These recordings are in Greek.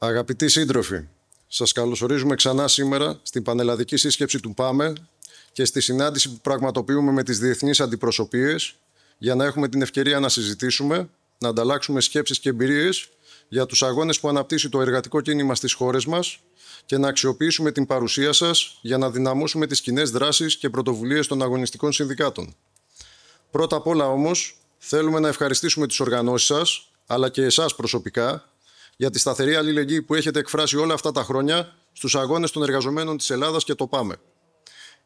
Αγαπητοί σύντροφοι, σας καλωσορίζουμε ξανά σήμερα στην πανελλαδική σύσκεψη του ΠΑΜΕ και στη συνάντηση που πραγματοποιούμε με τις διεθνείς αντιπροσωπείες για να έχουμε την ευκαιρία να συζητήσουμε, να ανταλλάξουμε σκέψεις και εμπειρίες για τους αγώνες που αναπτύσσει το εργατικό κίνημα στις χώρες μας και να αξιοποιήσουμε την παρουσία σας για να δυναμώσουμε τις κοινέ δράσεις και πρωτοβουλίες των αγωνιστικών συνδικάτων. Πρώτα απ' όλα όμως, θέλουμε να ευχαριστήσουμε τις οργανώσεις σας, αλλά και εσάς προσωπικά, για τη σταθερή αλληλεγγύη που έχετε εκφράσει όλα αυτά τα χρόνια στους αγώνες των εργαζομένων της Ελλάδας και το πάμε.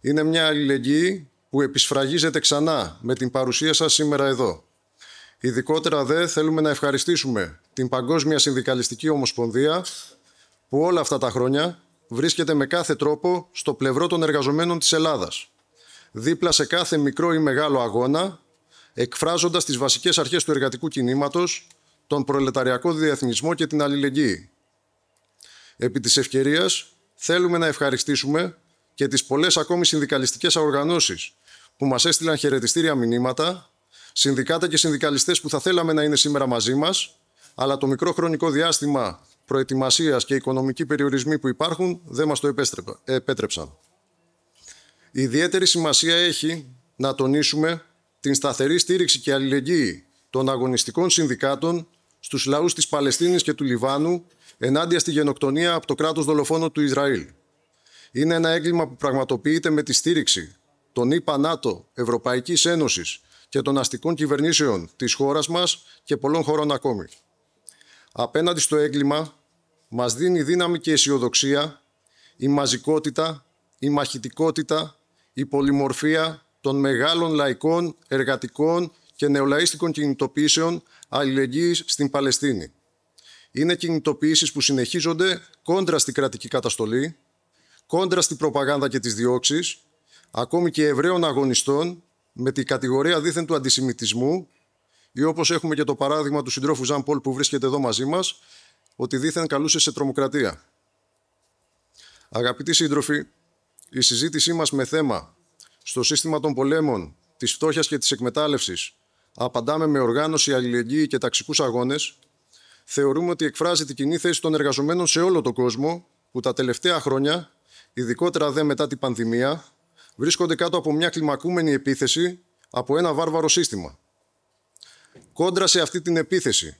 Είναι μια αλληλεγγύη που επισφραγίζεται ξανά με την παρουσία σας σήμερα εδώ. Ειδικότερα δε θέλουμε να ευχαριστήσουμε την Παγκόσμια Συνδικαλιστική Ομοσπονδία που όλα αυτά τα χρόνια βρίσκεται με κάθε τρόπο στο πλευρό των εργαζομένων της Ελλάδας. Δίπλα σε κάθε μικρό ή μεγάλο αγώνα, εκφράζοντας τις βασικές αρχές του εργατικού κινήματος τον προλεταριακό διεθνισμό και την αλληλεγγύη. Επί της ευκαιρίας, θέλουμε να ευχαριστήσουμε και τις πολλές ακόμη συνδικαλιστικές οργανώσεις που μας έστειλαν χαιρετιστήρια μηνύματα, συνδικάτα και συνδικαλιστές που θα θέλαμε να είναι σήμερα μαζί μας, αλλά το μικρό χρονικό διάστημα προετοιμασίας και οικονομικοί περιορισμοί που υπάρχουν δεν μας το επέτρεψαν. ιδιαίτερη σημασία έχει να τονίσουμε την σταθερή στήριξη και αλληλεγγύη των αγωνιστικών συνδικάτων στους λαούς της Παλαιστίνης και του Λιβάνου ενάντια στη γενοκτονία από το κράτος δολοφόνο του Ισραήλ. Είναι ένα έγκλημα που πραγματοποιείται με τη στήριξη των ΗΠΑ ΝΑΤΟ, Ευρωπαϊκής Ένωσης και των αστικών κυβερνήσεων της χώρας μας και πολλών χωρών ακόμη. Απέναντι στο έγκλημα μας δίνει δύναμη και αισιοδοξία η μαζικότητα, η μαχητικότητα, η πολυμορφία των μεγάλων λαϊκών, εργατικών και νεολαίστικων κινητοποιήσεων αλληλεγγύης στην Παλαιστίνη. Είναι κινητοποιήσεις που συνεχίζονται κόντρα στην κρατική καταστολή, κόντρα στην προπαγάνδα και τις διώξεις, ακόμη και Εβραίων αγωνιστών με την κατηγορία δίθεν του αντισημιτισμού ή όπως έχουμε και το παράδειγμα του συντρόφου Ζαν Πολ που βρίσκεται εδώ μαζί μας, ότι δίθεν καλούσε σε τρομοκρατία. Αγαπητοί σύντροφοι, η συζήτησή μας με θέμα στο σύστημα των πολέμων, της φτώχειας και της εκμετάλλευσης, απαντάμε με οργάνωση, αλληλεγγύη και ταξικούς αγώνες, θεωρούμε ότι εκφράζει την κοινή θέση των εργαζομένων σε όλο τον κόσμο που τα τελευταία χρόνια, ειδικότερα δε μετά την πανδημία, βρίσκονται κάτω από μια κλιμακούμενη επίθεση από ένα βάρβαρο σύστημα. Κόντρα σε αυτή την επίθεση,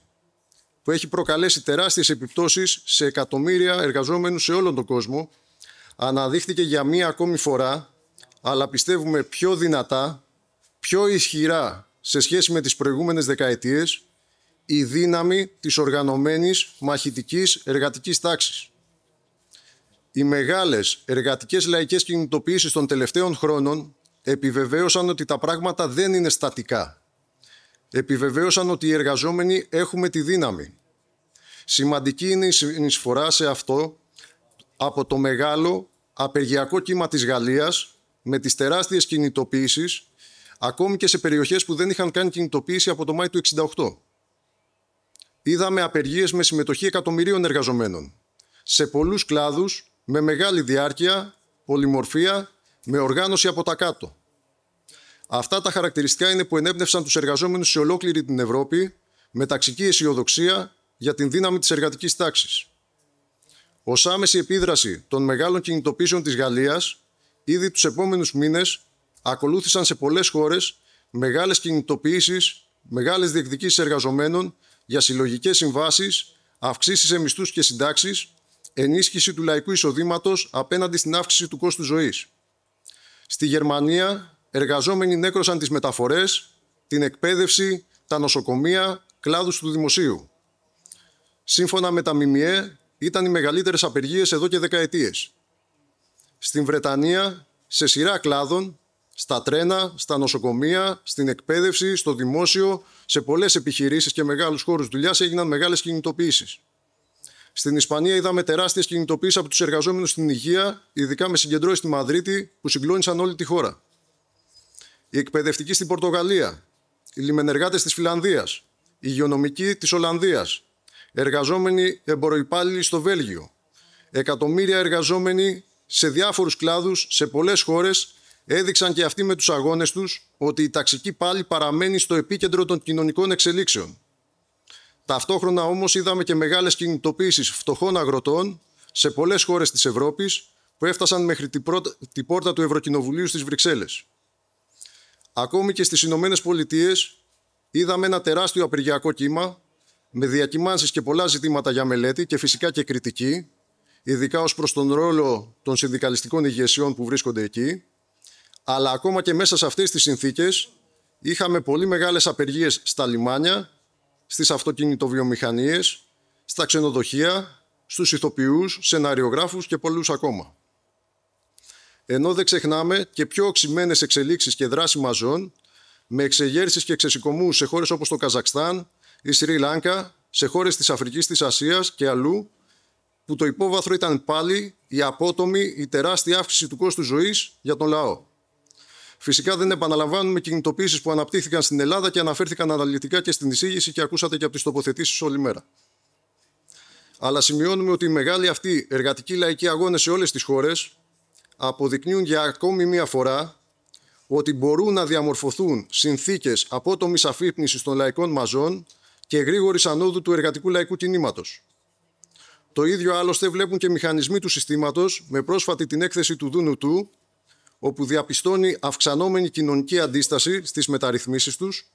που έχει προκαλέσει τεράστιες επιπτώσεις σε εκατομμύρια εργαζόμενους σε όλο τον κόσμο, αναδείχθηκε για μία ακόμη φορά, αλλά πιστεύουμε πιο δυνατά, πιο ισχυρά σε σχέση με τις προηγούμενες δεκαετίες η δύναμη της οργανωμένης μαχητικής εργατικής τάξης. Οι μεγάλες εργατικές λαϊκές κινητοποιήσεις των τελευταίων χρόνων επιβεβαίωσαν ότι τα πράγματα δεν είναι στατικά. Επιβεβαίωσαν ότι οι εργαζόμενοι έχουμε τη δύναμη. Σημαντική είναι η συνεισφορά σε αυτό από το μεγάλο απεργιακό κύμα της Γαλλίας με τις τεράστιες κινητοποιήσεις ακόμη και σε περιοχές που δεν είχαν κάνει κινητοποίηση από το Μάη του 68. Είδαμε απεργίες με συμμετοχή εκατομμυρίων εργαζομένων, σε πολλούς κλάδους, με μεγάλη διάρκεια, πολυμορφία, με οργάνωση από τα κάτω. Αυτά τα χαρακτηριστικά είναι που ενέπνευσαν τους εργαζόμενους σε ολόκληρη την Ευρώπη με ταξική αισιοδοξία για την δύναμη της εργατικής τάξης. Ως άμεση επίδραση των μεγάλων κινητοποίησεων της Γαλλίας, ήδη τους επόμενους μήνες ακολούθησαν σε πολλές χώρες μεγάλες κινητοποιήσεις, μεγάλες διεκδικήσεις εργαζομένων για συλλογικές συμβάσεις, αυξήσεις σε μισθούς και συντάξεις, ενίσχυση του λαϊκού εισοδήματος απέναντι στην αύξηση του κόστου ζωής. Στη Γερμανία, εργαζόμενοι νέκρωσαν τις μεταφορές, την εκπαίδευση, τα νοσοκομεία, κλάδους του δημοσίου. Σύμφωνα με τα ΜΜΕ, ήταν οι μεγαλύτερες απεργίες εδώ και δεκαετίες. Στην Βρετανία, σε σειρά κλάδων, στα τρένα, στα νοσοκομεία, στην εκπαίδευση, στο δημόσιο, σε πολλές επιχειρήσεις και μεγάλους χώρους δουλειάς έγιναν μεγάλες κινητοποιήσεις. Στην Ισπανία είδαμε τεράστιες κινητοποιήσεις από τους εργαζόμενους στην υγεία, ειδικά με συγκεντρώσεις στη Μαδρίτη, που συγκλώνησαν όλη τη χώρα. Οι εκπαιδευτικοί στην Πορτογαλία, οι λιμενεργάτες της Φιλανδίας, οι υγειονομικοί της Ολλανδίας, εργαζόμενοι εμποροϊπάλληλοι στο Βέλγιο, εκατομμύρια εργαζόμενοι σε διάφορους κλάδους σε πολλές χώρες έδειξαν και αυτοί με τους αγώνες τους ότι η ταξική πάλι παραμένει στο επίκεντρο των κοινωνικών εξελίξεων. Ταυτόχρονα όμως είδαμε και μεγάλες κινητοποίησεις φτωχών αγροτών σε πολλές χώρες της Ευρώπης που έφτασαν μέχρι την, πόρτα του Ευρωκοινοβουλίου στις Βρυξέλλες. Ακόμη και στις Ηνωμένες Πολιτείες είδαμε ένα τεράστιο απεργιακό κύμα με διακυμάνσεις και πολλά ζητήματα για μελέτη και φυσικά και κριτική, ειδικά ως προς τον ρόλο των συνδικαλιστικών ηγεσιών που βρίσκονται εκεί, αλλά ακόμα και μέσα σε αυτές τις συνθήκες είχαμε πολύ μεγάλες απεργίες στα λιμάνια, στις αυτοκινητοβιομηχανίες, στα ξενοδοχεία, στους ηθοποιούς, σεναριογράφους και πολλούς ακόμα. Ενώ δεν ξεχνάμε και πιο οξυμένες εξελίξεις και δράση μαζών, με εξεγέρσεις και ξεσηκωμούς σε χώρες όπως το Καζακστάν, η Σρι Λάνκα, σε χώρες της Αφρικής, της Ασίας και αλλού, που το υπόβαθρο ήταν πάλι η απότομη, η τεράστια αύξηση του κόστους ζωής για τον λαό. Φυσικά δεν επαναλαμβάνουμε κινητοποιήσεις που αναπτύχθηκαν στην Ελλάδα και αναφέρθηκαν αναλυτικά και στην εισήγηση και ακούσατε και από τις τοποθετήσεις όλη μέρα. Αλλά σημειώνουμε ότι οι μεγάλοι αυτοί εργατικοί λαϊκοί αγώνες σε όλες τις χώρες αποδεικνύουν για ακόμη μία φορά ότι μπορούν να διαμορφωθούν συνθήκες απότομης αφύπνισης των λαϊκών μαζών και γρήγορης ανόδου του εργατικού λαϊκού κινήματος. Το ίδιο άλλωστε βλέπουν και μηχανισμοί του συστήματος με πρόσφατη την έκθεση του Δούνου όπου διαπιστώνει αυξανόμενη κοινωνική αντίσταση στις μεταρρυθμίσεις τους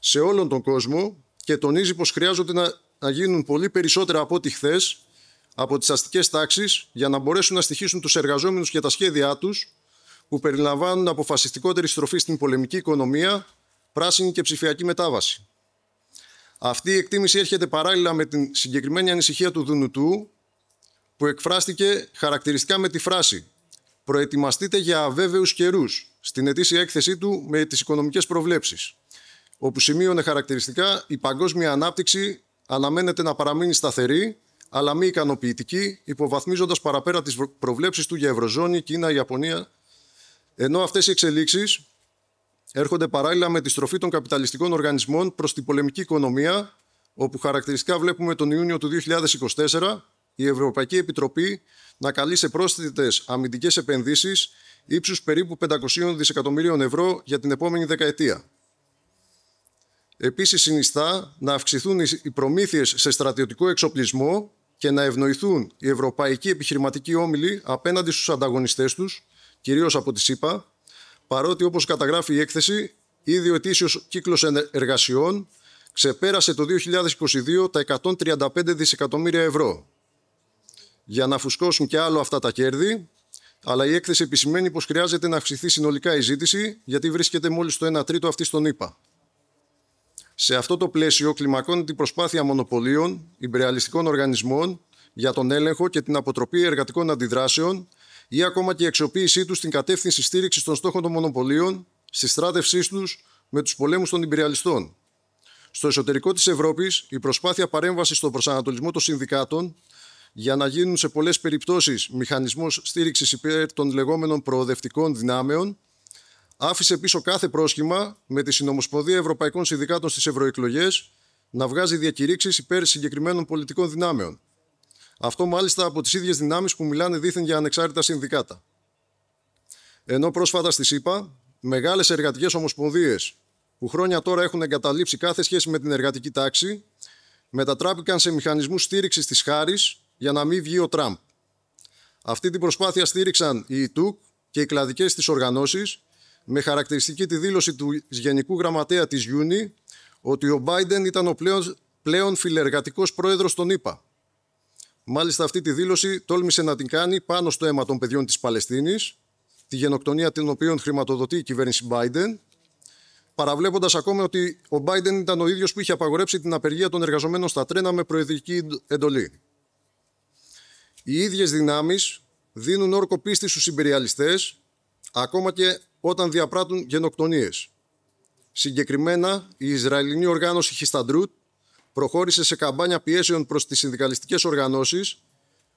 σε όλον τον κόσμο και τονίζει πως χρειάζονται να, να γίνουν πολύ περισσότερα από ό,τι χθες από τις αστικές τάξεις για να μπορέσουν να στοιχήσουν τους εργαζόμενους και τα σχέδιά τους που περιλαμβάνουν αποφασιστικότερη στροφή στην πολεμική οικονομία, πράσινη και ψηφιακή μετάβαση. Αυτή η εκτίμηση έρχεται παράλληλα με την συγκεκριμένη ανησυχία του Δουνουτού που εκφράστηκε χαρακτηριστικά με τη φράση Προετοιμαστείτε για αβέβαιους καιρούς στην ετήσια έκθεσή του με τις οικονομικές προβλέψεις, όπου σημείωνε χαρακτηριστικά η παγκόσμια ανάπτυξη αναμένεται να παραμείνει σταθερή, αλλά μη ικανοποιητική, υποβαθμίζοντας παραπέρα τις προβλέψεις του για Ευρωζώνη, Κίνα, Ιαπωνία. Ενώ αυτές οι εξελίξεις έρχονται παράλληλα με τη στροφή των καπιταλιστικών οργανισμών προς την πολεμική οικονομία, όπου χαρακτηριστικά βλέπουμε τον Ιούνιο του 2024 η Ευρωπαϊκή Επιτροπή να καλεί σε πρόσθετες αμυντικές επενδύσεις ύψους περίπου 500 δισεκατομμυρίων ευρώ για την επόμενη δεκαετία. Επίσης, συνιστά να αυξηθούν οι προμήθειες σε στρατιωτικό εξοπλισμό και να ευνοηθούν οι ευρωπαϊκοί επιχειρηματικοί όμιλοι απέναντι στους ανταγωνιστές τους, κυρίως από τη ΣΥΠΑ, παρότι όπως καταγράφει η έκθεση, ήδη ο ετήσιος κύκλος εργασιών ξεπέρασε το 2022 τα 135 δισεκατομμύρια ευρώ για να φουσκώσουν και άλλο αυτά τα κέρδη. Αλλά η έκθεση επισημαίνει πως χρειάζεται να αυξηθεί συνολικά η ζήτηση, γιατί βρίσκεται μόλις το 1 τρίτο αυτή στον ΗΠΑ. Σε αυτό το πλαίσιο, κλιμακώνεται η προσπάθεια μονοπωλίων, υπερεαλιστικών οργανισμών για τον έλεγχο και την αποτροπή εργατικών αντιδράσεων ή ακόμα και η αξιοποίησή τους στην κατεύθυνση στήριξης των στόχων των μονοπωλίων, στη στράτευσή τους με τους πολέμους των υπεριαλιστών. Στο εσωτερικό της Ευρώπης, η προσπάθεια παρέμβασης στον προσανατολισμό των συνδικάτων για να γίνουν σε πολλές περιπτώσεις μηχανισμός στήριξης υπέρ των λεγόμενων προοδευτικών δυνάμεων, άφησε πίσω κάθε πρόσχημα με τη Συνομοσπονδία Ευρωπαϊκών Συνδικάτων στις ευρωεκλογές να βγάζει διακηρύξεις υπέρ συγκεκριμένων πολιτικών δυνάμεων. Αυτό μάλιστα από τις ίδιες δυνάμεις που μιλάνε δήθεν για ανεξάρτητα συνδικάτα. Ενώ πρόσφατα στη ΣΥΠΑ, μεγάλες εργατικές ομοσπονδίες που χρόνια τώρα έχουν εγκαταλείψει κάθε σχέση με την εργατική τάξη, μετατράπηκαν σε μηχανισμούς στήριξης της χάρης για να μην βγει ο Τραμπ. Αυτή την προσπάθεια στήριξαν οι ΙΤΟΚ και οι κλαδικές της οργανώσεις με χαρακτηριστική τη δήλωση του Γενικού Γραμματέα της Γιούνι ότι ο Biden ήταν ο πλέον, πλέον φιλεργατικός πρόεδρος των ΗΠΑ. Μάλιστα αυτή τη δήλωση τόλμησε να την κάνει πάνω στο αίμα των παιδιών της Παλαιστίνης, τη γενοκτονία την οποία χρηματοδοτεί η κυβέρνηση Biden, παραβλέποντας ακόμα ότι ο Biden ήταν ο ίδιος που είχε απαγορέψει την απεργία των εργαζομένων στα τρένα με προεδρική εντολή. Οι ίδιες δυνάμεις δίνουν όρκο πίστη στους συμπεριαλιστές, ακόμα και όταν διαπράττουν γενοκτονίες. Συγκεκριμένα, η Ισραηλινή οργάνωση Χισταντρούτ προχώρησε σε καμπάνια πιέσεων προς τις συνδικαλιστικές οργανώσεις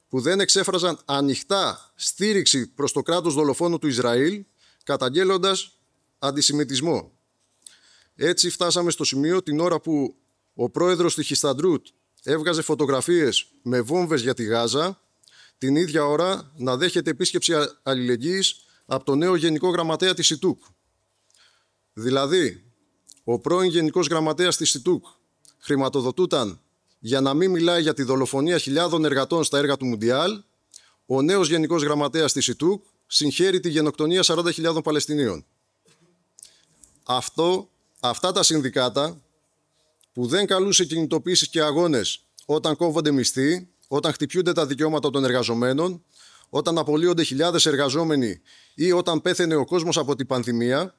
που δεν εξέφραζαν ανοιχτά στήριξη προς το κράτος δολοφόνο του Ισραήλ, καταγγέλλοντας αντισημιτισμό. Έτσι φτάσαμε στο σημείο την ώρα που ο πρόεδρος του Χισταντρούτ έβγαζε φωτογραφίες με βόμβες για τη Γάζα την ίδια ώρα να δέχεται επίσκεψη αλληλεγγύης από τον νέο Γενικό Γραμματέα της ΣΥΤΟΥΚ. Δηλαδή, ο πρώην Γενικός Γραμματέας της ΣΥΤΟΥΚ χρηματοδοτούταν για να μην μιλάει για τη δολοφονία χιλιάδων εργατών στα έργα του Μουντιάλ, ο νέος Γενικός Γραμματέας της ΣΥΤΟΥΚ συγχαίρει τη γενοκτονία 40.000 Παλαιστινίων. Αυτό, αυτά τα συνδικάτα που δεν καλούσε και αγώνες όταν κόβονται μισθοί, όταν χτυπιούνται τα δικαιώματα των εργαζομένων, όταν απολύονται χιλιάδες εργαζόμενοι ή όταν πέθαινε ο κόσμος από την πανδημία,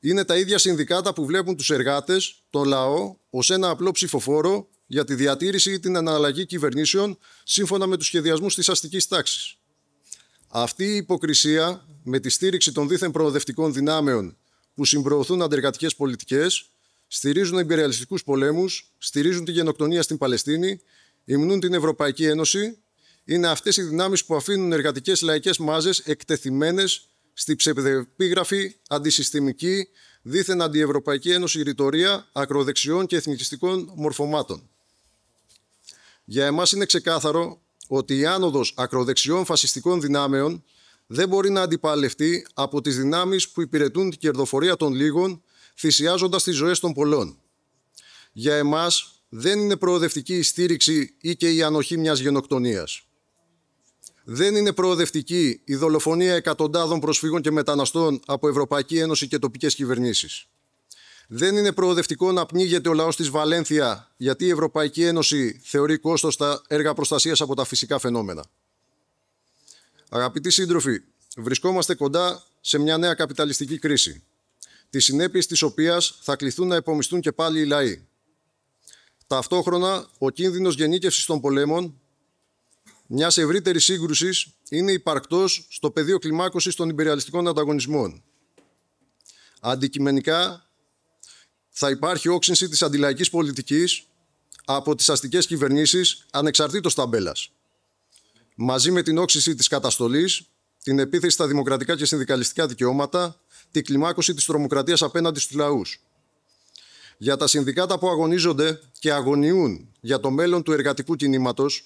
είναι τα ίδια συνδικάτα που βλέπουν τους εργάτες, τον λαό, ως ένα απλό ψηφοφόρο για τη διατήρηση ή την αναλλαγή κυβερνήσεων σύμφωνα με τους σχεδιασμούς της αστικής τάξης. Αυτή η υποκρισία με τη στήριξη των δίθεν προοδευτικών δυνάμεων που συμπροωθούν αντεργατικές πολιτικές, στηρίζουν εμπειριαλιστικού πολέμους, στηρίζουν τη γενοκτονία στην Παλαιστίνη υμνούν την Ευρωπαϊκή Ένωση είναι αυτές οι δυνάμεις που αφήνουν εργατικές λαϊκές μάζες εκτεθειμένες στη ψευδεπίγραφη αντισυστημική δίθεν αντιευρωπαϊκή ένωση ρητορία ακροδεξιών και εθνικιστικών μορφωμάτων. Για εμάς είναι ξεκάθαρο ότι η άνοδος ακροδεξιών φασιστικών δυνάμεων δεν μπορεί να αντιπαλευτεί από τις δυνάμεις που υπηρετούν την κερδοφορία των λίγων, θυσιάζοντας τις ζωές των πολλών. Για εμάς, δεν είναι προοδευτική η στήριξη ή και η ανοχή μιας γενοκτονίας. Δεν είναι προοδευτική η δολοφονία εκατοντάδων προσφύγων και μεταναστών από Ευρωπαϊκή Ένωση και τοπικές κυβερνήσεις. Δεν είναι προοδευτικό να πνίγεται ο λαός της Βαλένθια γιατί η Ευρωπαϊκή Ένωση θεωρεί κόστος τα έργα προστασίας από τα φυσικά φαινόμενα. Αγαπητοί σύντροφοι, βρισκόμαστε κοντά σε μια νέα καπιταλιστική κρίση, τις συνέπειες της οποίας θα κληθούν να υπομισθούν και πάλι οι λαοί. Ταυτόχρονα, ο κίνδυνος γεννήκευσης των πολέμων μιας ευρύτερης σύγκρουσης είναι υπαρκτός στο πεδίο κλιμάκωσης των υπεριαλιστικών ανταγωνισμών. Αντικειμενικά, θα υπάρχει όξυνση της αντιλαϊκής πολιτικής από τις αστικές κυβερνήσεις ανεξαρτήτως ταμπέλας. Μαζί με την όξυνση της καταστολής, την επίθεση στα δημοκρατικά και συνδικαλιστικά δικαιώματα, την κλιμάκωση της τρομοκρατίας απέναντι στους λαούς για τα συνδικάτα που αγωνίζονται και αγωνιούν για το μέλλον του εργατικού κινήματος,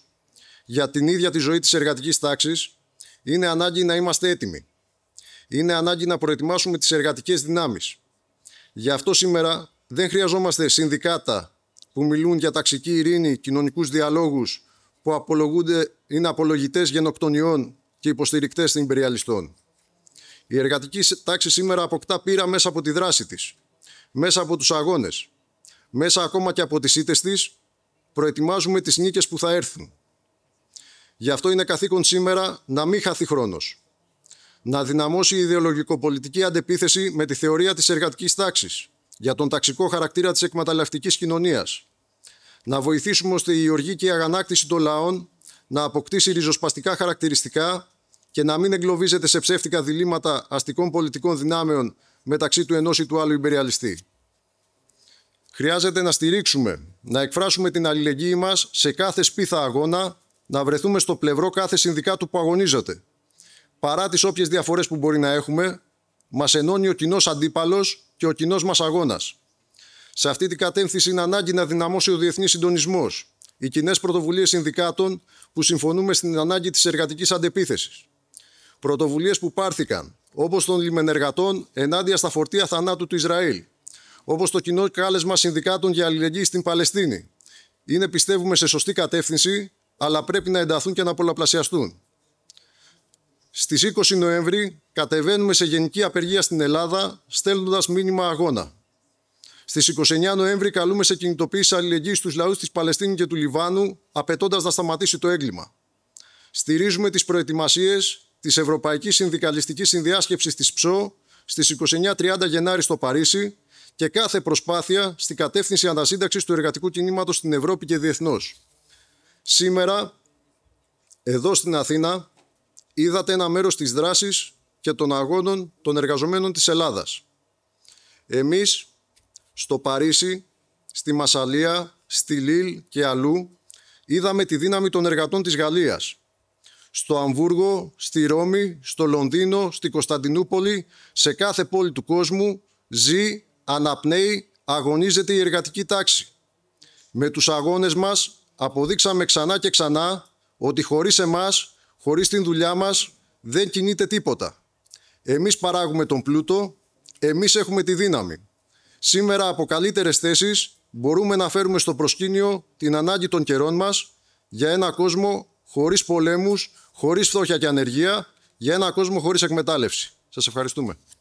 για την ίδια τη ζωή της εργατικής τάξης, είναι ανάγκη να είμαστε έτοιμοι. Είναι ανάγκη να προετοιμάσουμε τις εργατικές δυνάμεις. Γι' αυτό σήμερα δεν χρειαζόμαστε συνδικάτα που μιλούν για ταξική ειρήνη, κοινωνικούς διαλόγους, που απολογούνται, είναι απολογητές γενοκτονιών και υποστηρικτές των υπεριαλιστών. Η εργατική τάξη σήμερα αποκτά πείρα μέσα από τη δράση της μέσα από τους αγώνες, μέσα ακόμα και από τις ήττες της, προετοιμάζουμε τις νίκες που θα έρθουν. Γι' αυτό είναι καθήκον σήμερα να μην χαθεί χρόνος. Να δυναμώσει η ιδεολογικοπολιτική αντεπίθεση με τη θεωρία της εργατικής τάξης για τον ταξικό χαρακτήρα της εκμεταλλευτικής κοινωνίας. Να βοηθήσουμε ώστε η οργή και η αγανάκτηση των λαών να αποκτήσει ριζοσπαστικά χαρακτηριστικά και να μην εγκλωβίζεται σε ψεύτικα διλήμματα αστικών πολιτικών δυνάμεων μεταξύ του ενός ή του άλλου υπεριαλιστή. Χρειάζεται να στηρίξουμε, να εκφράσουμε την αλληλεγγύη μας σε κάθε σπίθα αγώνα, να βρεθούμε στο πλευρό κάθε συνδικάτου που αγωνίζεται. Παρά τις όποιες διαφορές που μπορεί να έχουμε, μας ενώνει ο κοινός αντίπαλος και ο κοινός μας αγώνας. Σε αυτή την κατεύθυνση είναι ανάγκη να δυναμώσει ο διεθνής συντονισμός, οι κοινές πρωτοβουλίες συνδικάτων που συμφωνούμε στην ανάγκη της εργατικής αντεπίθεσης. Πρωτοβουλίες που πάρθηκαν όπως των λιμενεργατών ενάντια στα φορτία θανάτου του Ισραήλ, όπως το κοινό κάλεσμα συνδικάτων για αλληλεγγύη στην Παλαιστίνη. Είναι, πιστεύουμε, σε σωστή κατεύθυνση, αλλά πρέπει να ενταθούν και να πολλαπλασιαστούν. Στις 20 Νοέμβρη κατεβαίνουμε σε γενική απεργία στην Ελλάδα, στέλνοντας μήνυμα αγώνα. Στις 29 Νοέμβρη καλούμε σε κινητοποίηση αλληλεγγύης στους λαούς της Παλαιστίνη και του Λιβάνου, απαιτώντας να σταματήσει το έγκλημα. Στηρίζουμε τις προετοιμασίες της Ευρωπαϊκής Συνδικαλιστικής Συνδιάσκεψης της ΨΟ στι 29-30 Γενάρη στο Παρίσι και κάθε προσπάθεια στην κατεύθυνση ανασύνταξη του εργατικού κινήματος στην Ευρώπη και διεθνώς. Σήμερα, εδώ στην Αθήνα, είδατε ένα μέρος της δράσης και των αγώνων των εργαζομένων της Ελλάδας. Εμείς στο Παρίσι, στη Μασαλία, στη Λίλ και αλλού είδαμε τη δύναμη των εργατών της Γαλλίας στο Αμβούργο, στη Ρώμη, στο Λονδίνο, στη Κωνσταντινούπολη, σε κάθε πόλη του κόσμου ζει, αναπνέει, αγωνίζεται η εργατική τάξη. Με τους αγώνες μας αποδείξαμε ξανά και ξανά ότι χωρίς εμάς, χωρίς την δουλειά μας, δεν κινείται τίποτα. Εμείς παράγουμε τον πλούτο, εμείς έχουμε τη δύναμη. Σήμερα από καλύτερες θέσεις μπορούμε να φέρουμε στο προσκήνιο την ανάγκη των καιρών μας για ένα κόσμο χωρίς πολέμους, χωρίς φτώχεια και ανεργία, για ένα κόσμο χωρίς εκμετάλλευση. Σας ευχαριστούμε.